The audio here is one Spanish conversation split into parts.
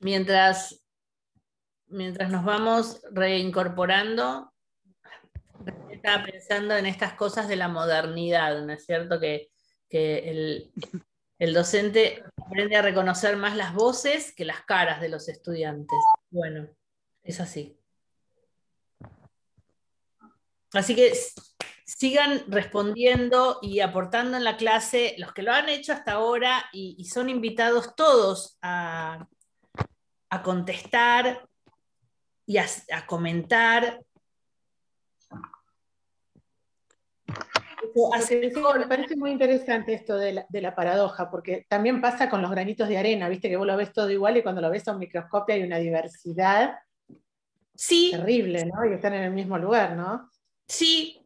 mientras, mientras nos vamos reincorporando, estaba pensando en estas cosas de la modernidad, ¿no es cierto? Que, el, docente aprende a reconocer más las voces que las caras de los estudiantes. Bueno, es así. Así que sigan respondiendo y aportando en la clase los que lo han hecho hasta ahora y son invitados todos a a contestar y a, comentar. me parece muy interesante esto de la, paradoja, porque también pasa con los granitos de arena, viste que vos lo ves todo igual y cuando lo ves a un microscopio hay una diversidad terrible, ¿no? Y están en el mismo lugar, ¿no? Sí,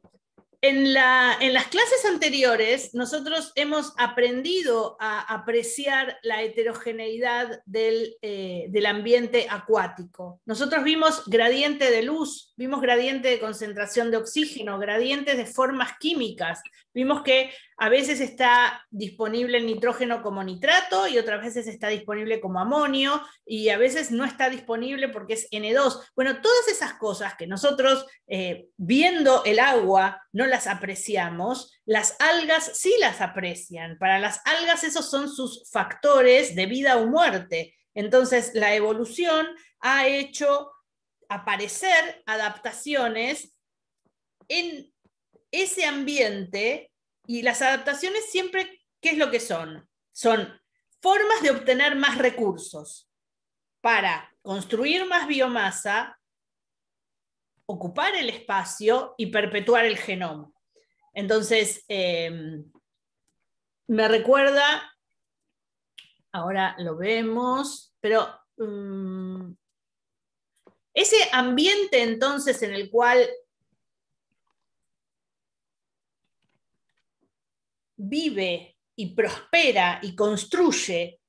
en, las clases anteriores, nosotros hemos aprendido a apreciar la heterogeneidad del, eh, del, ambiente acuático. Nosotros vimos gradiente de luz, vimos gradiente de concentración de oxígeno, gradientes de formas químicas, Vimos que a veces está disponible el nitrógeno como nitrato y otras veces está disponible como amonio y a veces no está disponible porque es N2. Bueno, todas esas cosas que nosotros eh, viendo el agua no las apreciamos, las algas sí las aprecian. Para las algas esos son sus factores de vida o muerte. Entonces, la evolución ha hecho aparecer adaptaciones en ese ambiente y las adaptaciones siempre, ¿qué es lo que son? Son formas de obtener más recursos para construir más biomasa, ocupar el espacio y perpetuar el genoma. Entonces, em, me recuerda, ahora lo vemos, pero mm, ese ambiente entonces en el cual vive y prospera y construye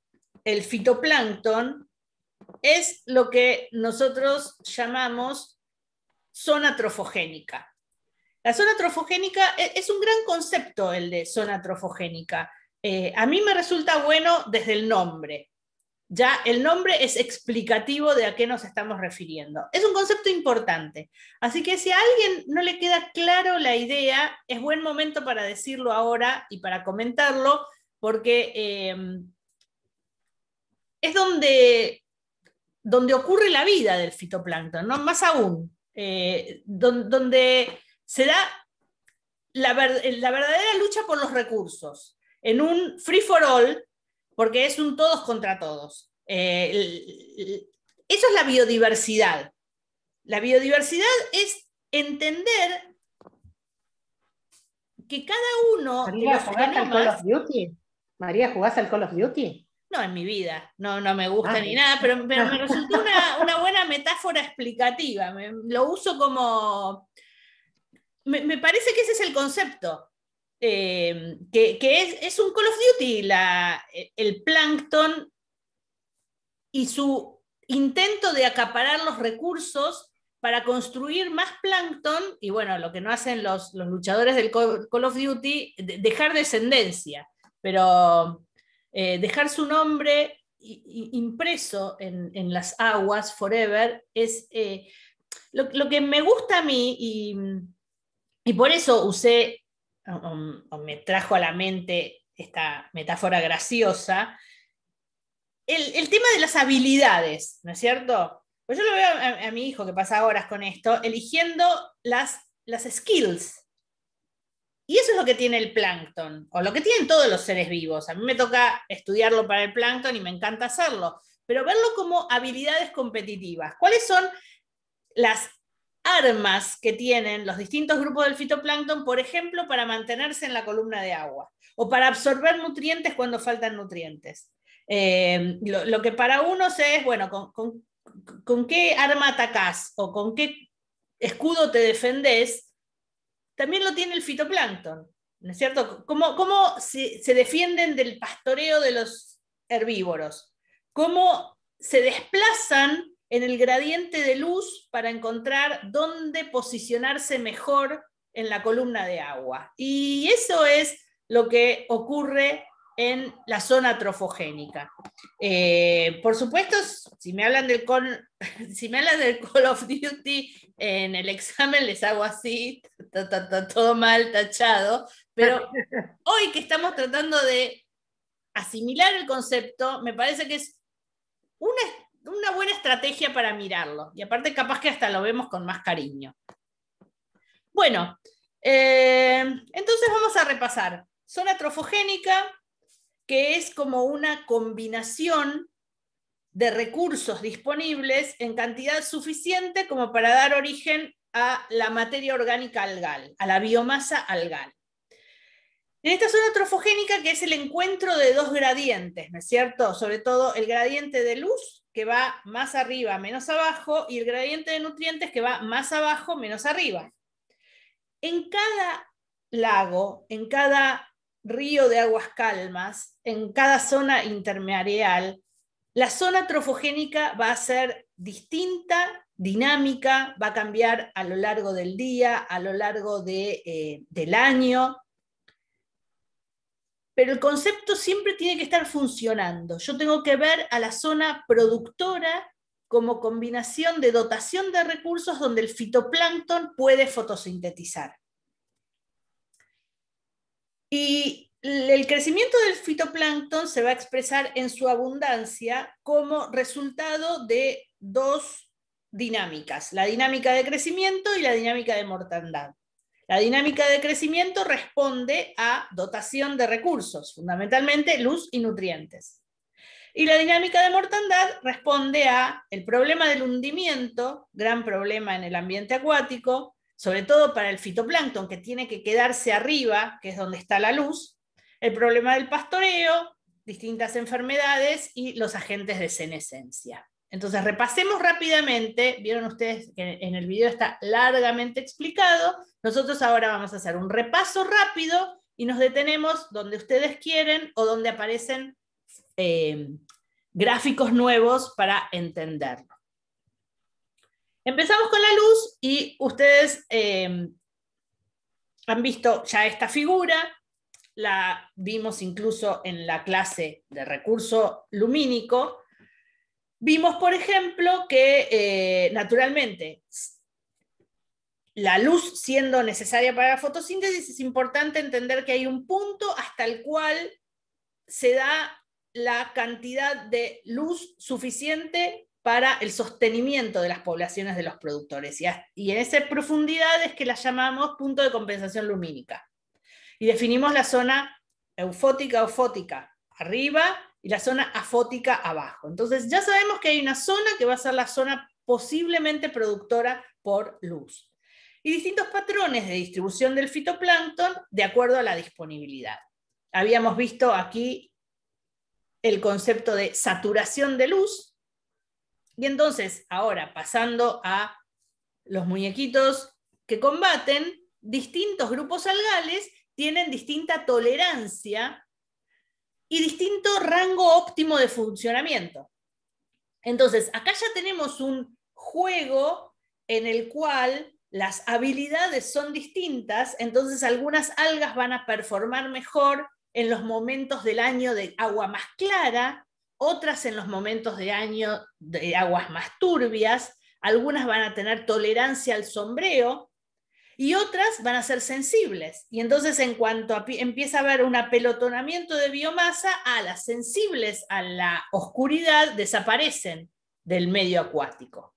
el fitoplancton es lo que nosotros llamamos zona trofogénica. La zona trofogénica e, es un gran concepto el de zona trofogénica. Eh, a mí me resulta bueno desde el nombre, ya el nombre es explicativo de a qué nos estamos refiriendo. Es un concepto importante. Así que si a alguien no le queda claro la idea, es buen momento para decirlo ahora y para comentarlo, porque em, es donde, donde, ocurre la vida del fitoplancton, ¿no? más aún, eh, donde se da la, la verdadera lucha por los recursos. En un free for all, porque es un todos contra todos. Eh, eso es la biodiversidad. La biodiversidad es entender que cada uno María, al Call of Duty? María, al Call of Duty? No, en mi vida. No, no me gusta ah, ni nada, pero, me resultó una, buena metáfora explicativa. lo uso como. Me, me, parece que ese es el concepto. Eh, que, es, un Call of Duty, la, eh, el plancton y su intento de acaparar los recursos para construir más plancton, y bueno, lo que no hacen los, luchadores del Call of Duty, dejar descendencia, pero eh, dejar su nombre impreso en, las aguas forever es lo, que me gusta a mí y, y por eso usé o, me trajo a la mente esta metáfora graciosa, el, tema de las habilidades, ¿no es cierto? Pues yo lo veo a, mi hijo que pasa horas con esto, eligiendo las, las skills. Y eso es lo que tiene el plancton, o lo que tienen todos los seres vivos. A mí me toca estudiarlo para el plancton y me encanta hacerlo, pero verlo como habilidades competitivas. ¿Cuáles son las armas que tienen los distintos grupos del fitoplancton, por ejemplo, para mantenerse en la columna de agua o para absorber nutrientes cuando faltan nutrientes. Eh, lo, que para uno es, bueno, con, qué arma atacás o con qué escudo te defendés, también lo tiene el fitoplancton, ¿no es cierto? ¿Cómo, se defienden del pastoreo de los herbívoros? ¿Cómo se desplazan en el gradiente de luz para encontrar dónde posicionarse mejor en la columna de agua. Y eso es lo que ocurre en la zona trofogénica. Eh, por supuesto, si me, hablan del si del Call of Duty en el examen, les hago así, todo mal tachado, pero hoy que estamos tratando de asimilar el concepto, me parece que es una una buena estrategia para mirarlo. Y aparte, capaz que hasta lo vemos con más cariño. Bueno, eh, entonces vamos a repasar. Zona trofogénica, que es como una combinación de recursos disponibles en cantidad suficiente como para dar origen a la materia orgánica algal, a la biomasa algal. En esta zona trofogénica, que es el encuentro de dos gradientes, ¿no es cierto? Sobre todo el gradiente de luz que va más arriba, menos abajo, y el gradiente de nutrientes que va más abajo, menos arriba. En cada lago, en cada río de aguas calmas, en cada zona intermareal, la zona trofogénica va a ser distinta, dinámica, va a cambiar a lo largo del día, a lo largo eh, del año, pero el concepto siempre tiene que estar funcionando. Yo tengo que ver a la zona productora como combinación de dotación de recursos donde el fitoplancton puede fotosintetizar. Y el crecimiento del fitoplancton se va a expresar en su abundancia como resultado de dos dinámicas, la dinámica de crecimiento y la dinámica de mortandad. La dinámica de crecimiento responde a dotación de recursos, fundamentalmente luz y nutrientes. Y la dinámica de mortandad responde a el problema del hundimiento, gran problema en el ambiente acuático, sobre todo para el fitoplancton que tiene que quedarse arriba, que es donde está la luz, el problema del pastoreo, distintas enfermedades y los agentes de senescencia. Entonces, repasemos rápidamente, vieron ustedes que en el video está largamente explicado, nosotros ahora vamos a hacer un repaso rápido y nos detenemos donde ustedes quieren o donde aparecen eh, gráficos nuevos para entenderlo. Empezamos con la luz y ustedes eh, han visto ya esta figura, la vimos incluso en la clase de recurso lumínico, Vimos, por ejemplo, que eh, naturalmente la luz siendo necesaria para la fotosíntesis, es importante entender que hay un punto hasta el cual se da la cantidad de luz suficiente para el sostenimiento de las poblaciones de los productores. Y, y en esa profundidad es que la llamamos punto de compensación lumínica. Y definimos la zona eufótica o fótica arriba y la zona afótica abajo. Entonces ya sabemos que hay una zona que va a ser la zona posiblemente productora por luz. Y distintos patrones de distribución del fitoplancton de acuerdo a la disponibilidad. Habíamos visto aquí el concepto de saturación de luz. Y entonces, ahora pasando a los muñequitos que combaten, distintos grupos algales tienen distinta tolerancia y distinto rango óptimo de funcionamiento. Entonces, acá ya tenemos un juego en el cual las habilidades son distintas, entonces algunas algas van a performar mejor en los momentos del año de agua más clara, otras en los momentos de año de aguas más turbias, algunas van a tener tolerancia al sombreo, y otras van a ser sensibles. Y entonces en cuanto empieza a haber un apelotonamiento de biomasa, a las sensibles a la oscuridad desaparecen del medio acuático.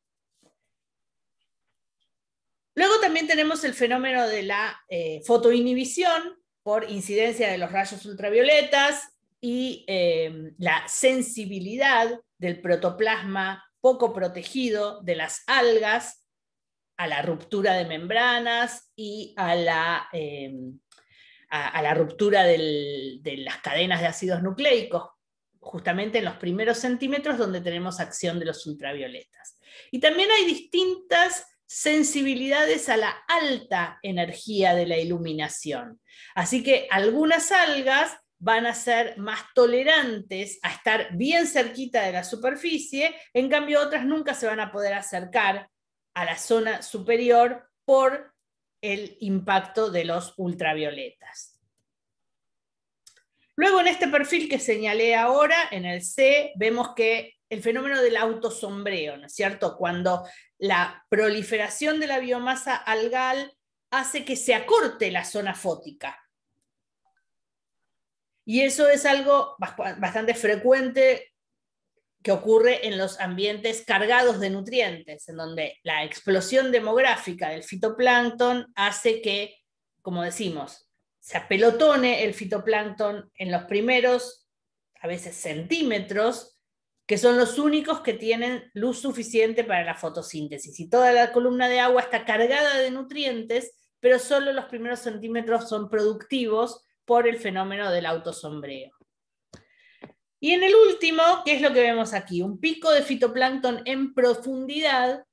Luego también tenemos el fenómeno de la eh, fotoinhibición por incidencia de los rayos ultravioletas y em, la sensibilidad del protoplasma poco protegido de las algas a la ruptura de membranas y a la, em, a, la ruptura de las cadenas de ácidos nucleicos, justamente en los primeros centímetros donde tenemos acción de los ultravioletas. Y también hay distintas sensibilidades a la alta energía de la iluminación. Así que algunas algas van a ser más tolerantes a estar bien cerquita de la superficie, en cambio otras nunca se van a poder acercar a la zona superior por el impacto de los ultravioletas. Luego en este perfil que señalé ahora, en el C, vemos que el fenómeno del autosombreo, ¿no es cierto? Cuando la proliferación de la biomasa algal hace que se acorte la zona fótica. Y eso es algo bastante frecuente que ocurre en los ambientes cargados de nutrientes, en donde la explosión demográfica del fitoplancton hace que, como decimos, se apelotone el fitoplancton en los primeros, a veces centímetros, que son los únicos que tienen luz suficiente para la fotosíntesis. Y toda la columna de agua está cargada de nutrientes, pero solo los primeros centímetros son productivos por el fenómeno del autosombreo. Y en el último, ¿qué es lo que vemos aquí? Un pico de fitoplancton en profundidad,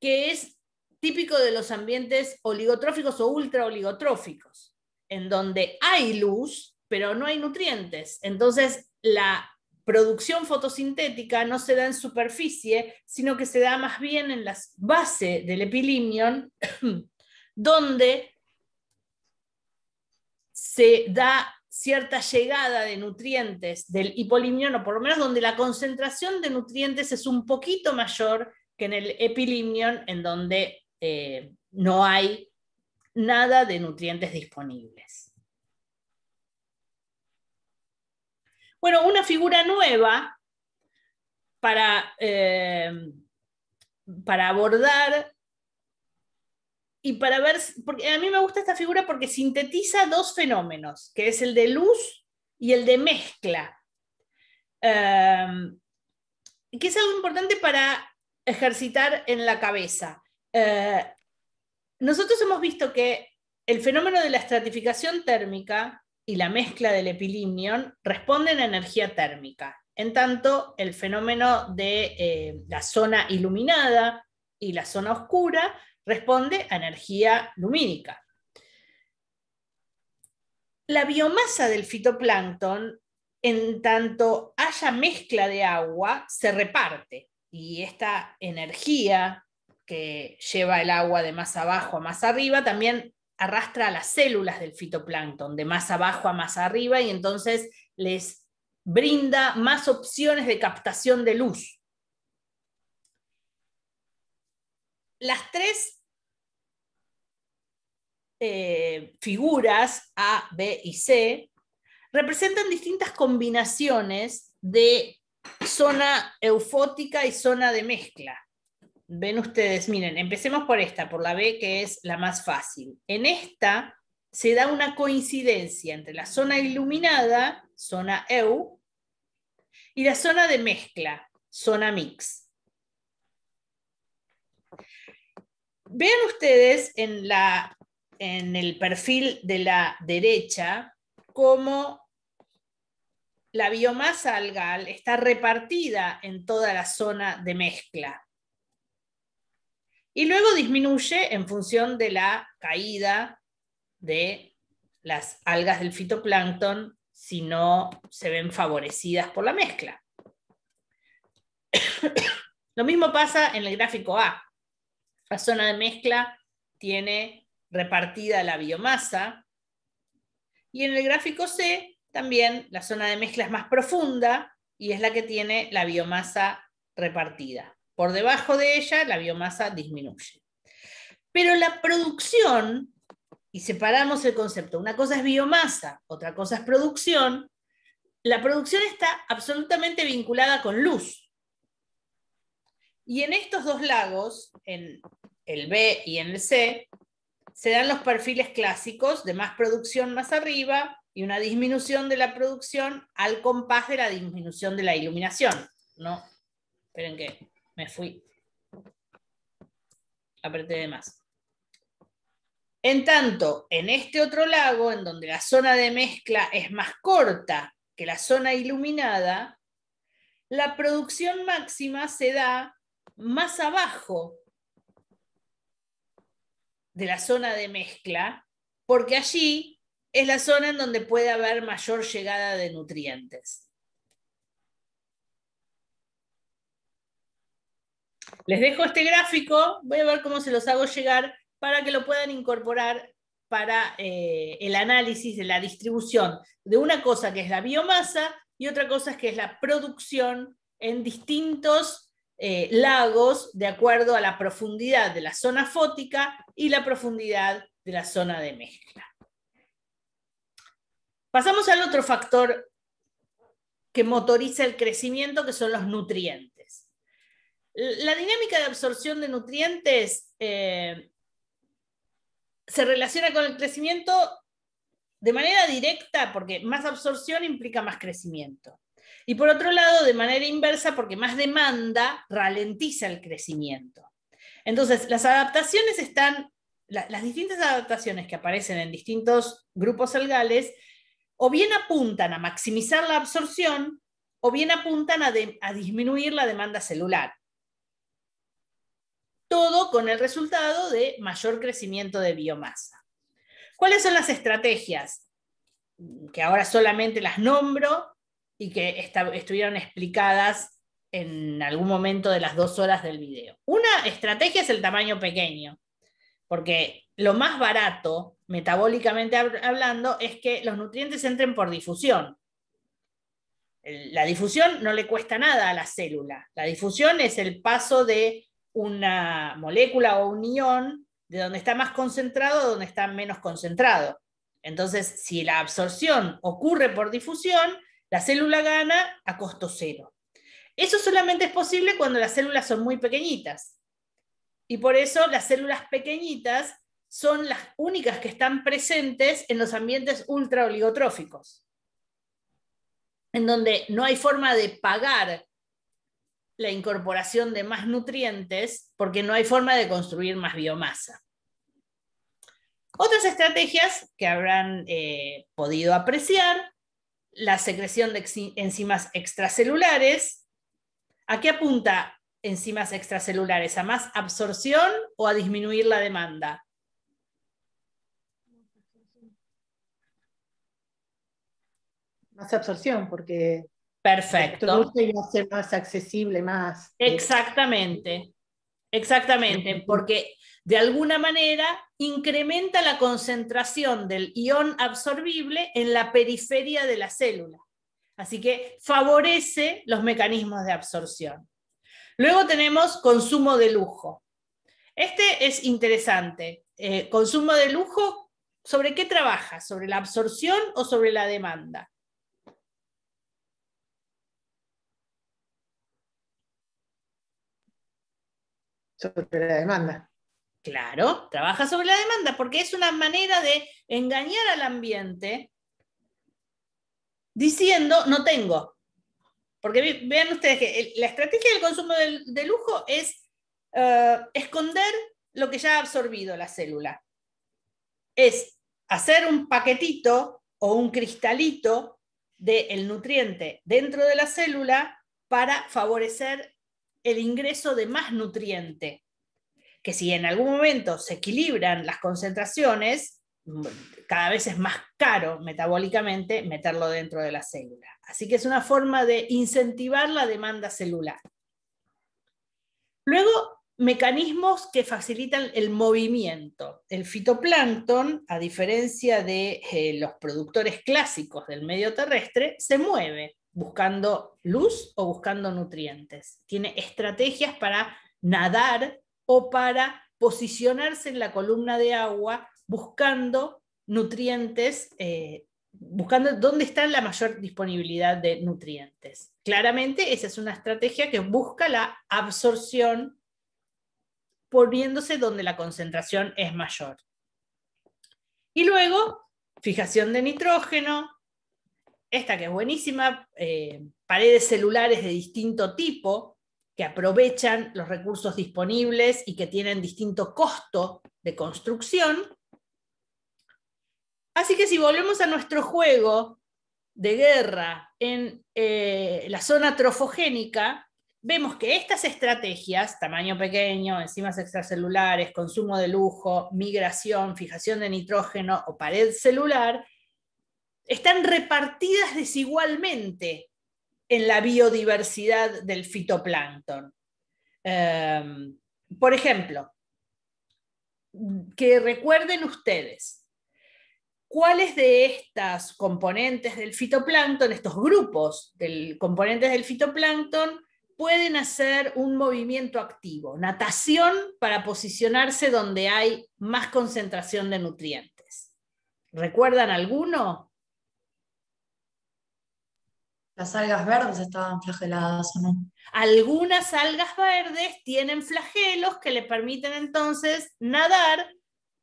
que es típico de los ambientes oligotróficos o ultraoligotróficos, en donde hay luz, pero no hay nutrientes. Entonces, la producción fotosintética no se da en superficie, sino que se da más bien en la base del epilimion, donde se da cierta llegada de nutrientes del hipolimnion, o por lo menos donde la concentración de nutrientes es un poquito mayor que en el epilimnion, en donde eh, no hay nada de nutrientes disponibles. Bueno, una figura nueva para, eh, para abordar y para ver, porque a mí me gusta esta figura porque sintetiza dos fenómenos, que es el de luz y el de mezcla, em, que es algo importante para ejercitar en la cabeza. Eh, nosotros hemos visto que el fenómeno de la estratificación térmica y la mezcla del epilimnion responden a energía térmica. En tanto, el fenómeno de eh, la zona iluminada y la zona oscura responde a energía lumínica. La biomasa del fitoplancton, en tanto haya mezcla de agua, se reparte y esta energía que lleva el agua de más abajo a más arriba también arrastra a las células del fitoplancton de más abajo a más arriba y entonces les brinda más opciones de captación de luz. Las tres eh, figuras A, B y C representan distintas combinaciones de zona eufótica y zona de mezcla. Ven ustedes, miren, empecemos por esta, por la B, que es la más fácil. En esta se da una coincidencia entre la zona iluminada, zona EU, y la zona de mezcla, zona mix. Vean ustedes en la en el perfil de la derecha cómo la biomasa algal está repartida en toda la zona de mezcla. Y luego disminuye en función de la caída de las algas del fitoplancton si no se ven favorecidas por la mezcla. Lo mismo pasa en el gráfico A. La zona de mezcla tiene repartida la biomasa. Y en el gráfico C, también la zona de mezcla es más profunda y es la que tiene la biomasa repartida. Por debajo de ella, la biomasa disminuye. Pero la producción, y separamos el concepto, una cosa es biomasa, otra cosa es producción, la producción está absolutamente vinculada con luz. Y en estos dos lagos, en el B y en el C, se dan los perfiles clásicos de más producción más arriba y una disminución de la producción al compás de la disminución de la iluminación. No, esperen que me fui. Apreté de más. En tanto, en este otro lago, en donde la zona de mezcla es más corta que la zona iluminada, la producción máxima se da más abajo de la zona de mezcla, porque allí es la zona en donde puede haber mayor llegada de nutrientes. Les dejo este gráfico, voy a ver cómo se los hago llegar para que lo puedan incorporar para eh, el análisis de la distribución de una cosa que es la biomasa y otra cosa que es la producción en distintos eh, lagos de acuerdo a la profundidad de la zona fótica y la profundidad de la zona de mezcla. Pasamos al otro factor que motoriza el crecimiento, que son los nutrientes. La dinámica de absorción de nutrientes eh, se relaciona con el crecimiento de manera directa, porque más absorción implica más crecimiento. Y por otro lado, de manera inversa, porque más demanda ralentiza el crecimiento. Entonces, las adaptaciones están, las distintas adaptaciones que aparecen en distintos grupos algales, o bien apuntan a maximizar la absorción, o bien apuntan a disminuir la demanda celular. Todo con el resultado de mayor crecimiento de biomasa. ¿Cuáles son las estrategias? Que ahora solamente las nombro, y que estuvieron explicadas en algún momento de las dos horas del video. Una estrategia es el tamaño pequeño, porque lo más barato, metabólicamente hablando, es que los nutrientes entren por difusión. la difusión no le cuesta nada a la célula. La difusión es el paso de una molécula o un ión de donde está más concentrado a donde está menos concentrado. Entonces, si la absorción ocurre por difusión, la célula gana a costo cero. Eso solamente es posible cuando las células son muy pequeñitas. Y por eso las células pequeñitas son las únicas que están presentes en los ambientes ultraoligotróficos, en donde no hay forma de pagar la incorporación de más nutrientes porque no hay forma de construir más biomasa. Otras estrategias que habrán eh, podido apreciar la secreción de enzimas extracelulares. ¿A qué apunta enzimas extracelulares? ¿A más absorción o a disminuir la demanda? Más absorción, porque Perfecto. Y hace más accesible, más. Eh, Exactamente. Exactamente, porque de alguna manera incrementa la concentración del ion absorbible en la periferia de la célula. Así que favorece los mecanismos de absorción. Luego tenemos consumo de lujo. Este es interesante. Eh, consumo de lujo, ¿sobre qué trabaja? ¿Sobre la absorción o sobre la demanda? sobre la demanda. Claro, trabaja sobre la demanda porque es una manera de engañar al ambiente diciendo no tengo. Porque vean ustedes que la estrategia del consumo de, lujo es eh, esconder lo que ya ha absorbido la célula. Es hacer un paquetito o un cristalito del nutriente dentro de la célula para favorecer el ingreso de más nutriente, que si en algún momento se equilibran las concentraciones, cada vez es más caro metabólicamente meterlo dentro de la célula. Así que es una forma de incentivar la demanda celular. Luego, mecanismos que facilitan el movimiento. El fitoplancton, a diferencia de eh, los productores clásicos del medio terrestre, se mueve buscando luz o buscando nutrientes. Tiene estrategias para nadar o para posicionarse en la columna de agua buscando nutrientes, eh, buscando dónde está la mayor disponibilidad de nutrientes. Claramente esa es una estrategia que busca la absorción poniéndose donde la concentración es mayor. Y luego, fijación de nitrógeno, esta que es buenísima, eh, paredes celulares de distinto tipo que aprovechan los recursos disponibles y que tienen distinto costo de construcción. Así que si volvemos a nuestro juego de guerra en eh, la zona trofogénica, vemos que estas estrategias, tamaño pequeño, enzimas extracelulares, consumo de lujo, migración, fijación de nitrógeno o pared celular, están repartidas desigualmente en la biodiversidad del fitoplancton. Em, por ejemplo, que recuerden ustedes cuáles de estas componentes del fitoplancton, estos grupos de componentes del fitoplancton, pueden hacer un movimiento activo, natación para posicionarse donde hay más concentración de nutrientes. ¿Recuerdan alguno? las algas verdes estaban flageladas o no. Algunas algas verdes tienen flagelos que le permiten entonces nadar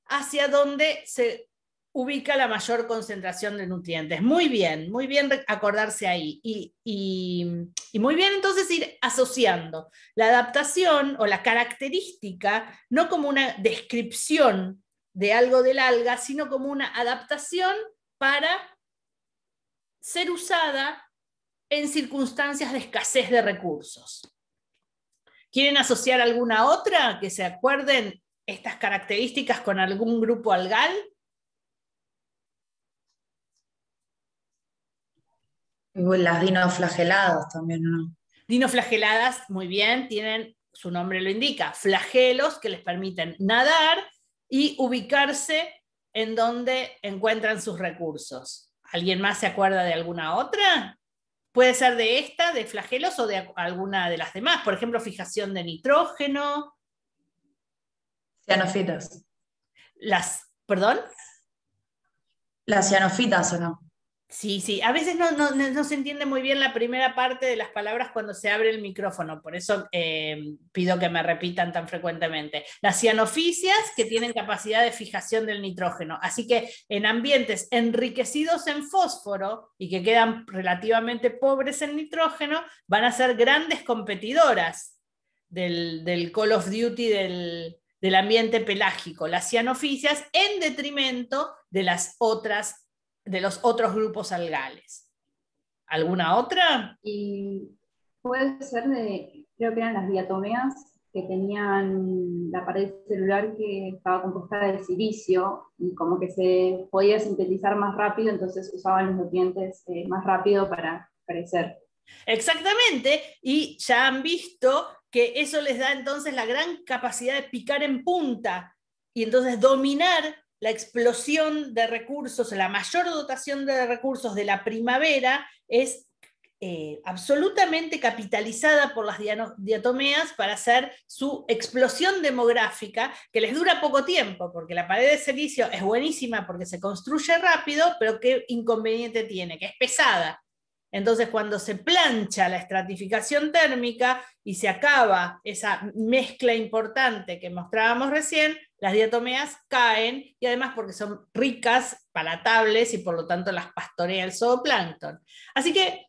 hacia donde se ubica la mayor concentración de nutrientes. Muy bien, muy bien acordarse ahí. Y, muy bien entonces ir asociando la adaptación o la característica, no como una descripción de algo del alga, sino como una adaptación para ser usada en circunstancias de escasez de recursos. ¿Quieren asociar alguna otra que se acuerden estas características con algún grupo algal? Las dinoflageladas también, ¿no? Dinoflageladas, muy bien, tienen, su nombre lo indica, flagelos que les permiten nadar y ubicarse en donde encuentran sus recursos. ¿Alguien más se acuerda de alguna otra? Puede ser de esta, de flagelos o de alguna de las demás. Por ejemplo, fijación de nitrógeno. Cianofitas. Las, ¿Perdón? Las cianofitas o no. Sí, sí, a veces no, se entiende muy bien la primera parte de las palabras cuando se abre el micrófono, por eso eh, pido que me repitan tan frecuentemente. Las cianoficias que tienen capacidad de fijación del nitrógeno, así que en ambientes enriquecidos en fósforo y que quedan relativamente pobres en nitrógeno, van a ser grandes competidoras del, Call of Duty del, del ambiente pelágico, las cianoficias, en detrimento de las otras de los otros grupos algales. ¿Alguna otra? Y puede ser de, creo que eran las diatomeas, que tenían la pared celular que estaba compuesta de silicio y como que se podía sintetizar más rápido, entonces usaban los nutrientes eh, más rápido para crecer. Exactamente, y ya han visto que eso les da entonces la gran capacidad de picar en punta y entonces dominar la explosión de recursos, la mayor dotación de recursos de la primavera es eh, absolutamente capitalizada por las diatomeas para hacer su explosión demográfica, que les dura poco tiempo, porque la pared de servicio es buenísima porque se construye rápido, pero qué inconveniente tiene, que es pesada. Entonces, cuando se plancha la estratificación térmica y se acaba esa mezcla importante que mostrábamos recién, las diatomeas caen y además porque son ricas, palatables y por lo tanto las pastorea el zooplancton. Así que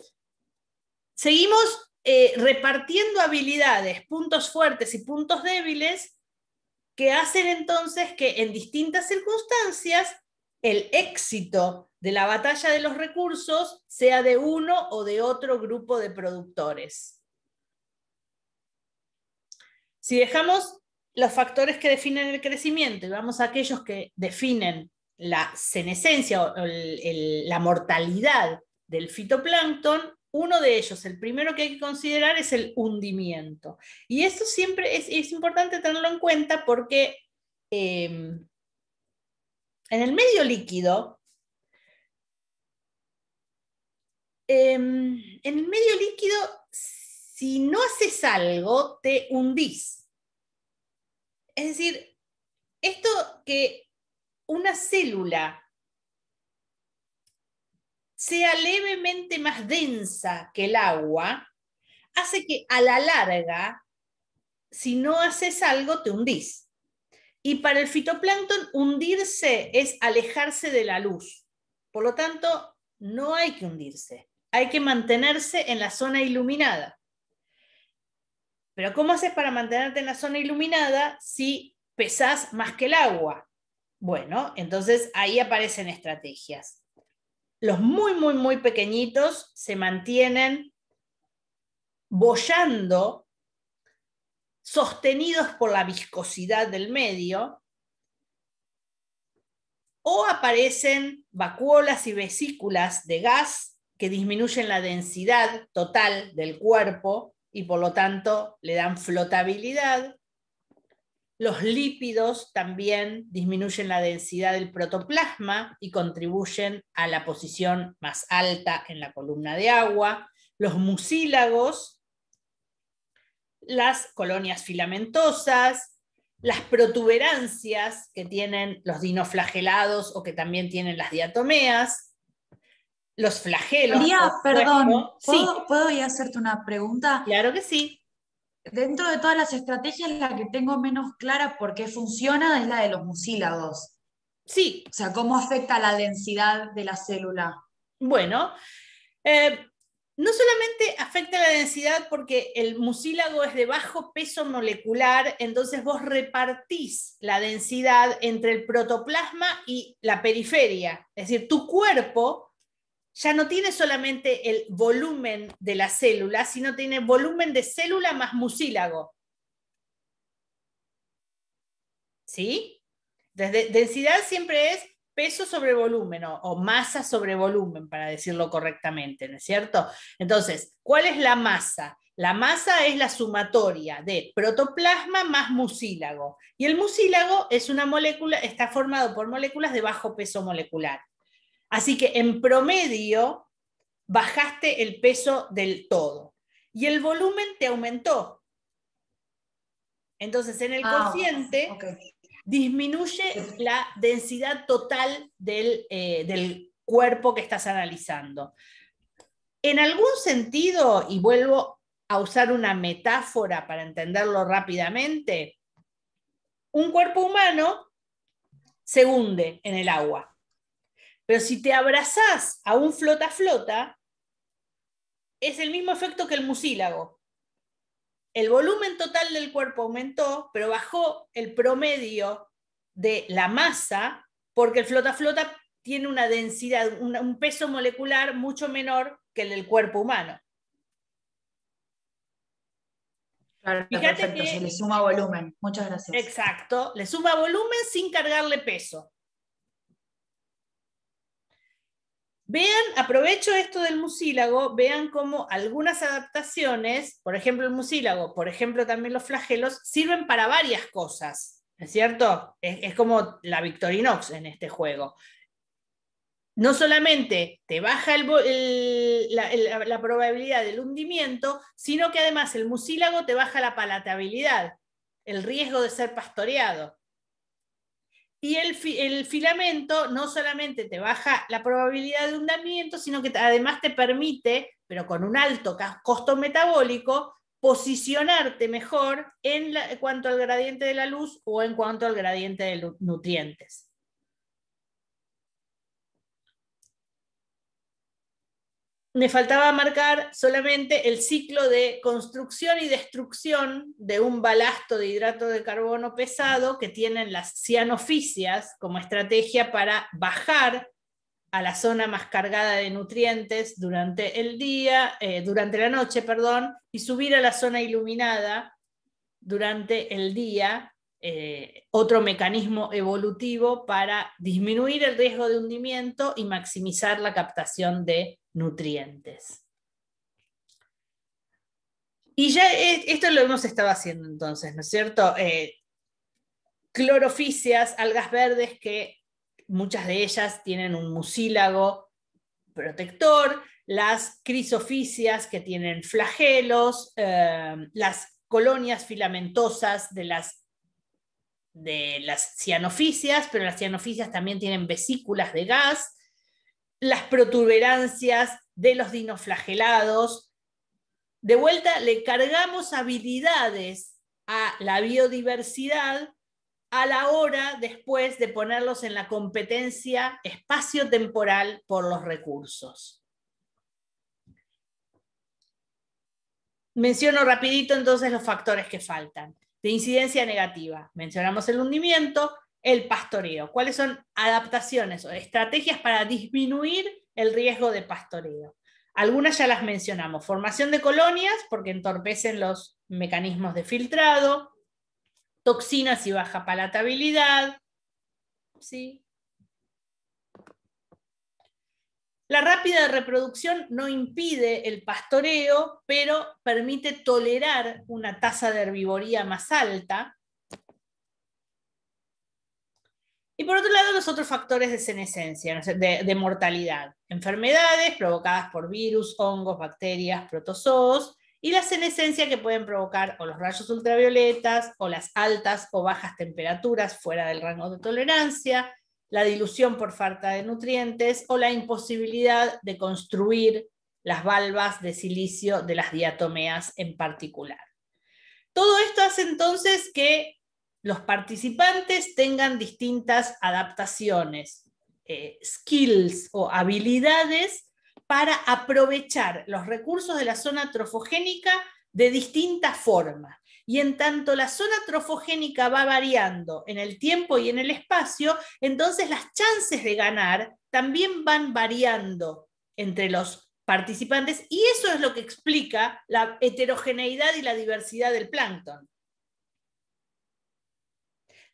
seguimos eh, repartiendo habilidades, puntos fuertes y puntos débiles que hacen entonces que en distintas circunstancias el éxito de la batalla de los recursos sea de uno o de otro grupo de productores. Si dejamos los factores que definen el crecimiento y vamos a aquellos que definen la senescencia o la mortalidad del fitoplancton, uno de ellos, el primero que hay que considerar es el hundimiento. Y esto siempre es, importante tenerlo en cuenta porque em, en el medio líquido, em, en el medio líquido, si no haces algo, te hundís. Es decir, esto que una célula sea levemente más densa que el agua, hace que a la larga, si no haces algo, te hundís. Y para el fitoplancton, hundirse es alejarse de la luz. Por lo tanto, no hay que hundirse, hay que mantenerse en la zona iluminada. Pero ¿cómo haces para mantenerte en la zona iluminada si pesás más que el agua? Bueno, entonces ahí aparecen estrategias. Los muy, muy, muy pequeñitos se mantienen bollando, sostenidos por la viscosidad del medio, o aparecen vacuolas y vesículas de gas que disminuyen la densidad total del cuerpo y por lo tanto le dan flotabilidad. Los lípidos también disminuyen la densidad del protoplasma y contribuyen a la posición más alta en la columna de agua. Los mucílagos, las colonias filamentosas, las protuberancias que tienen los dinoflagelados o que también tienen las diatomeas, los flagelos. María, perdón, ¿puedo, sí. ¿puedo hacerte una pregunta? Claro que sí. Dentro de todas las estrategias, la que tengo menos clara por qué funciona es la de los mucílagos. Sí. O sea, ¿cómo afecta la densidad de la célula? Bueno, eh, no solamente afecta la densidad porque el mucílago es de bajo peso molecular, entonces vos repartís la densidad entre el protoplasma y la periferia. Es decir, tu cuerpo ya no tiene solamente el volumen de la célula, sino tiene volumen de célula más mucílago. ¿Sí? Desde, densidad siempre es peso sobre volumen o, masa sobre volumen, para decirlo correctamente, ¿no es cierto? Entonces, ¿cuál es la masa? La masa es la sumatoria de protoplasma más mucílago. Y el mucílago es una molécula, está formado por moléculas de bajo peso molecular. Así que en promedio bajaste el peso del todo y el volumen te aumentó. Entonces, en el ah, consciente disminuye la densidad total del, eh, del cuerpo que estás analizando. En algún sentido, y vuelvo a usar una metáfora para entenderlo rápidamente, un cuerpo humano se hunde en el agua. Pero si te abrazás a un flota-flota, es el mismo efecto que el musílago. El volumen total del cuerpo aumentó, pero bajó el promedio de la masa, porque el flota-flota tiene una densidad, un, peso molecular mucho menor que el del cuerpo humano. Fíjate que, se le suma volumen. Muchas gracias. Exacto, le suma volumen sin cargarle peso. Vean, aprovecho esto del musílago, vean cómo algunas adaptaciones, por ejemplo el musílago, por ejemplo también los flagelos, sirven para varias cosas, ¿es cierto? Es, como la Victorinox en este juego. No solamente te baja la, probabilidad del hundimiento, sino que además el musílago te baja la palatabilidad, el riesgo de ser pastoreado. Y el, filamento no solamente te baja la probabilidad de hundamiento, sino que además te permite, pero con un alto costo metabólico, posicionarte mejor en cuanto al gradiente de la luz o en cuanto al gradiente de nutrientes. me faltaba marcar solamente el ciclo de construcción y destrucción de un balasto de hidrato de carbono pesado que tienen las cianoficias como estrategia para bajar a la zona más cargada de nutrientes durante el día, eh, durante la noche, perdón, y subir a la zona iluminada durante el día eh, otro mecanismo evolutivo para disminuir el riesgo de hundimiento y maximizar la captación de nutrientes. Y ya eh, esto lo hemos estado haciendo entonces, ¿no es cierto? Eh, algas verdes que muchas de ellas tienen un mucílago protector, las crisofisias que tienen flagelos, eh, las colonias filamentosas de las de las cianoficias, pero las cianoficias también tienen vesículas de gas, las protuberancias de los dinoflagelados. De vuelta, le cargamos habilidades a la biodiversidad a la hora después de ponerlos en la competencia espacio-temporal por los recursos. Menciono rapidito entonces los factores que faltan de incidencia negativa. Mencionamos el hundimiento, el pastoreo. ¿Cuáles son adaptaciones o estrategias para disminuir el riesgo de pastoreo? Algunas ya las mencionamos. Formación de colonias, porque entorpecen los mecanismos de filtrado, toxinas y baja palatabilidad, ¿sí? La rápida reproducción no impide el pastoreo, pero permite tolerar una tasa de herbivoría más alta. Y por otro lado, los otros factores de senescencia, de, mortalidad. Enfermedades provocadas por virus, hongos, bacterias, protozoos, y la senescencia que pueden provocar o los rayos ultravioletas o las altas o bajas temperaturas fuera del rango de tolerancia, la dilución por falta de nutrientes o la imposibilidad de construir las valvas de silicio de las diatomeas en particular. Todo esto hace entonces que los participantes tengan distintas adaptaciones, eh, skills o habilidades para aprovechar los recursos de la zona trofogénica de distintas formas y en tanto la zona trofogénica va variando en el tiempo y en el espacio, entonces las chances de ganar también van variando entre los participantes y eso es lo que explica la heterogeneidad y la diversidad del plancton.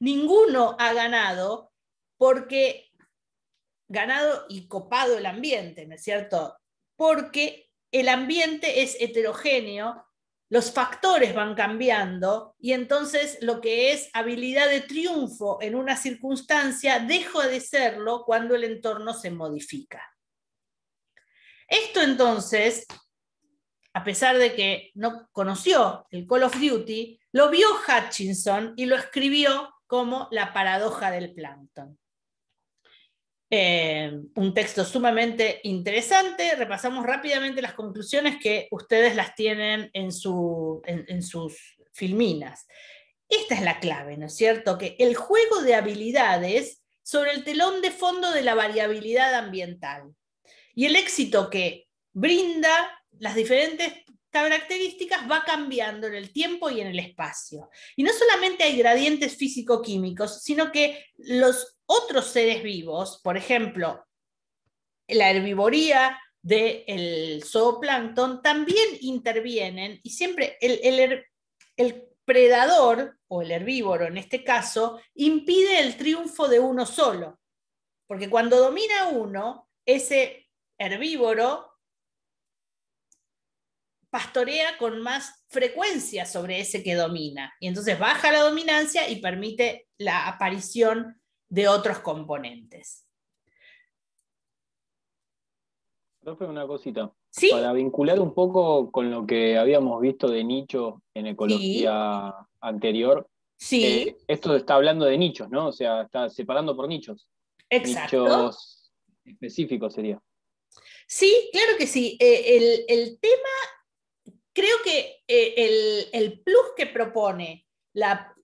Ninguno ha ganado porque ganado y copado el ambiente, ¿no es cierto? Porque el ambiente es heterogéneo los factores van cambiando y entonces lo que es habilidad de triunfo en una circunstancia deja de serlo cuando el entorno se modifica. Esto entonces, a pesar de que no conoció el Call of Duty, lo vio Hutchinson y lo escribió como la paradoja del plancton. Eh, un texto sumamente interesante. Repasamos rápidamente las conclusiones que ustedes las tienen en, su, en sus filminas. Esta es la clave, ¿no es cierto? Que el juego de habilidades sobre el telón de fondo de la variabilidad ambiental y el éxito que brinda las diferentes características va cambiando en el tiempo y en el espacio. Y no solamente hay gradientes físico-químicos, sino que los otros seres vivos, por ejemplo, la herbivoría del zooplancton, también intervienen y siempre el, el predador, o el herbívoro en este caso, impide el triunfo de uno solo. Porque cuando domina uno, ese herbívoro pastorea con más frecuencia sobre ese que domina. Y entonces baja la dominancia y permite la aparición de otros componentes. Profe, una cosita. Para vincular un poco con lo que habíamos visto de nicho en ecología anterior, sí. Eh, esto está hablando de nichos, ¿no? O sea, está separando por nichos. Exacto. Nichos específicos sería. Sí, claro que sí. Eh, el, tema, creo que eh, el, plus que propone la,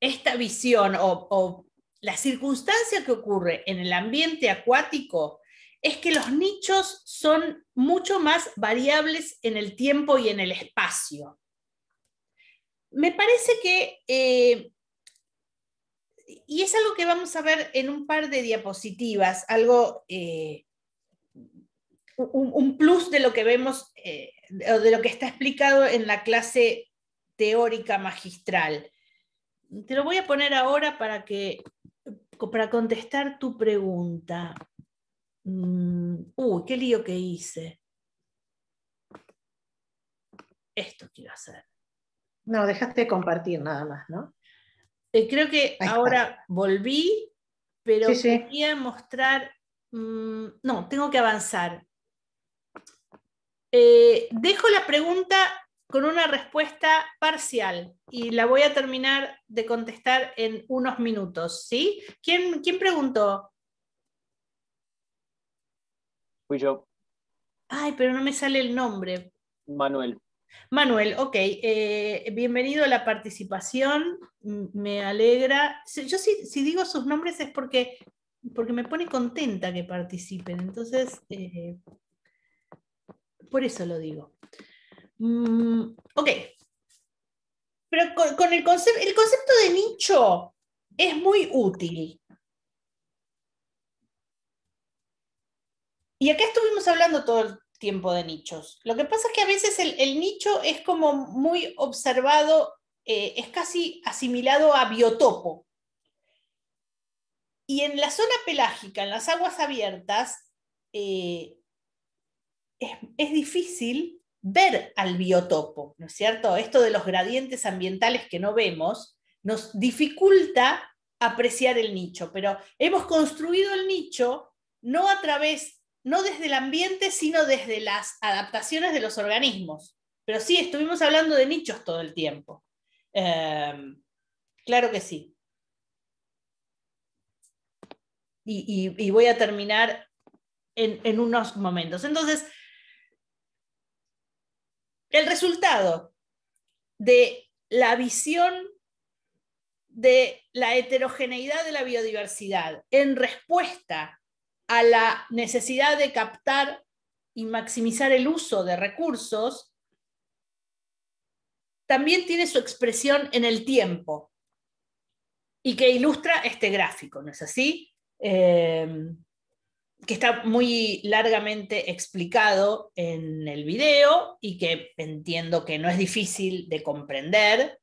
esta visión o la circunstancia que ocurre en el ambiente acuático es que los nichos son mucho más variables en el tiempo y en el espacio. Me parece que, eh, y es algo que vamos a ver en un par de diapositivas, algo, eh, un, plus de lo que vemos, eh, de lo que está explicado en la clase teórica magistral. Te lo voy a poner ahora para que para contestar tu pregunta, mm, uy, uh, qué lío que hice. Esto a hacer. No, dejaste de compartir nada más, ¿no? Eh, creo que ahora volví, pero quería mostrar. Mm, no, tengo que avanzar. Eh, dejo la pregunta con una respuesta parcial y la voy a terminar de contestar en unos minutos, ¿sí? ¿Quién, preguntó? Fui yo. Ay, pero no me sale el nombre. Manuel. Manuel, ok, eh, bienvenido a la participación, me alegra. Yo si, si digo sus nombres es porque, porque, me pone contenta que participen, entonces, eh, por eso lo digo. Mm, ok. Pero con, el, concepto, el concepto de nicho es muy útil. Y acá estuvimos hablando todo el tiempo de nichos. Lo que pasa es que a veces el, nicho es como muy observado, eh, es casi asimilado a biotopo. Y en la zona pelágica, en las aguas abiertas, eh, es, es, difícil ver al biotopo, ¿no es cierto? Esto de los gradientes ambientales que no vemos nos dificulta apreciar el nicho, pero hemos construido el nicho no a través, no desde el ambiente, sino desde las adaptaciones de los organismos. Pero sí, estuvimos hablando de nichos todo el tiempo. Em, claro que sí. Y, voy a terminar en unos momentos. Entonces, el resultado de la visión de la heterogeneidad de la biodiversidad en respuesta a la necesidad de captar y maximizar el uso de recursos, también tiene su expresión en el tiempo y que ilustra este gráfico, ¿no es así? Eh, que está muy largamente explicado en el video y que entiendo que no es difícil de comprender.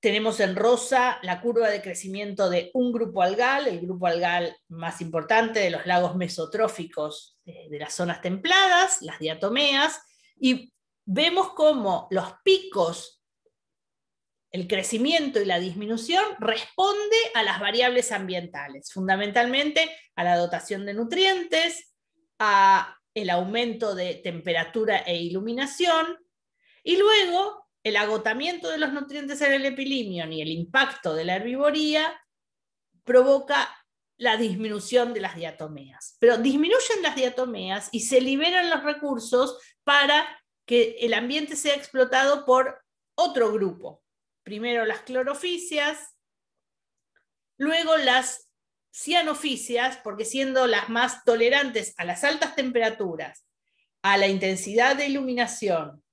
Tenemos en rosa la curva de crecimiento de un grupo algal, el grupo algal más importante de los lagos mesotróficos eh, de las zonas templadas, las diatomeas, y vemos cómo los picos el crecimiento y la disminución responde a las variables ambientales, fundamentalmente a la dotación de nutrientes, a el aumento de temperatura e iluminación, y luego el agotamiento de los nutrientes en el epilimio y el impacto de la herbivoría provoca la disminución de las diatomeas. Pero disminuyen las diatomeas y se liberan los recursos para que el ambiente sea explotado por otro grupo, primero las clorofisias, luego las cianofisias, porque siendo las más tolerantes a las altas temperaturas, a la intensidad de iluminación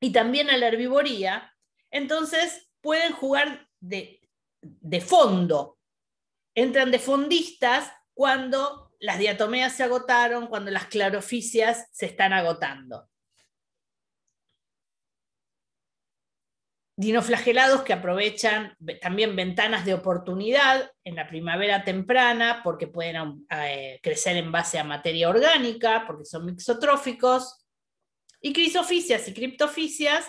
y también a la herbivoría, entonces pueden jugar de, de fondo. Entran de fondistas cuando las diatomeas se agotaron, cuando las clorofisias se están agotando. dinoflagelados que aprovechan también ventanas de oportunidad en la primavera temprana porque pueden eh, crecer en base a materia orgánica, porque son mixotróficos, y crisofisias y criptofisias,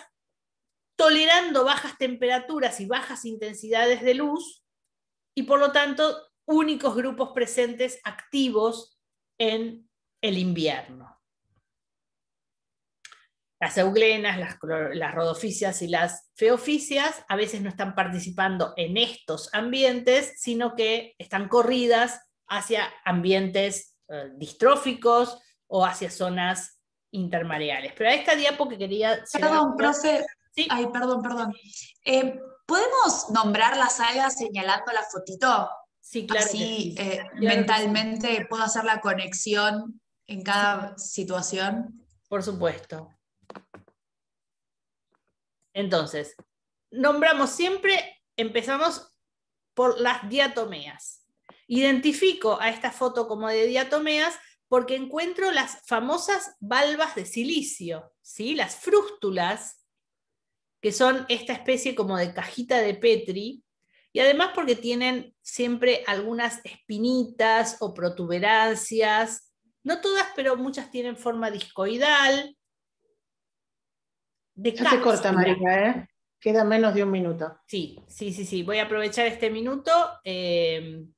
tolerando bajas temperaturas y bajas intensidades de luz, y por lo tanto únicos grupos presentes activos en el invierno las euglenas, las, rodoficias y las feoficias a veces no están participando en estos ambientes, sino que están corridas hacia ambientes eh, distróficos o hacia zonas intermareales. Pero a esta diapo que quería... Perdón, profe. Ay, perdón, perdón. Eh, ¿Podemos nombrar las algas señalando la fotito? Sí, claro. Así eh, mentalmente puedo hacer la conexión en cada situación. Por supuesto. Entonces, nombramos siempre, empezamos por las diatomeas. Identifico a esta foto como de diatomeas porque encuentro las famosas valvas de silicio, ¿sí? las frústulas, que son esta especie como de cajita de Petri, y además porque tienen siempre algunas espinitas o protuberancias, no todas, pero muchas tienen forma discoidal, se corta, Marica, ¿eh? Queda menos de un minuto. Sí, sí, sí, sí. Voy a aprovechar este minuto. Em,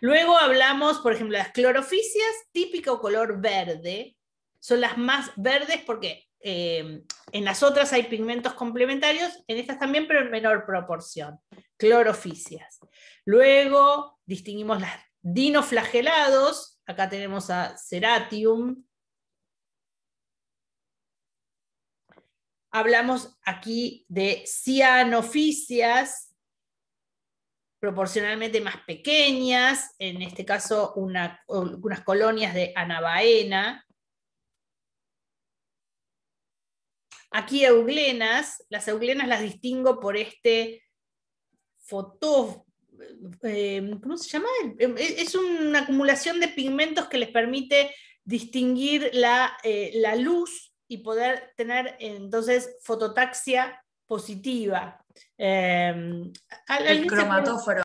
luego hablamos, por ejemplo, las clorofisias, típico color verde. Son las más verdes porque em, en las otras hay pigmentos complementarios, en estas también, pero en menor proporción. Clorofisias. Luego distinguimos las dinoflagelados. Acá tenemos a Ceratium, Hablamos aquí de cianoficias proporcionalmente más pequeñas, en este caso unas colonias de anabaena. Aquí euglenas, las euglenas las distingo por este foto, eh, ¿cómo se llama? Es una acumulación de pigmentos que les permite distinguir la eh, luz y poder tener entonces fototaxia positiva. Em, el cromatóforo.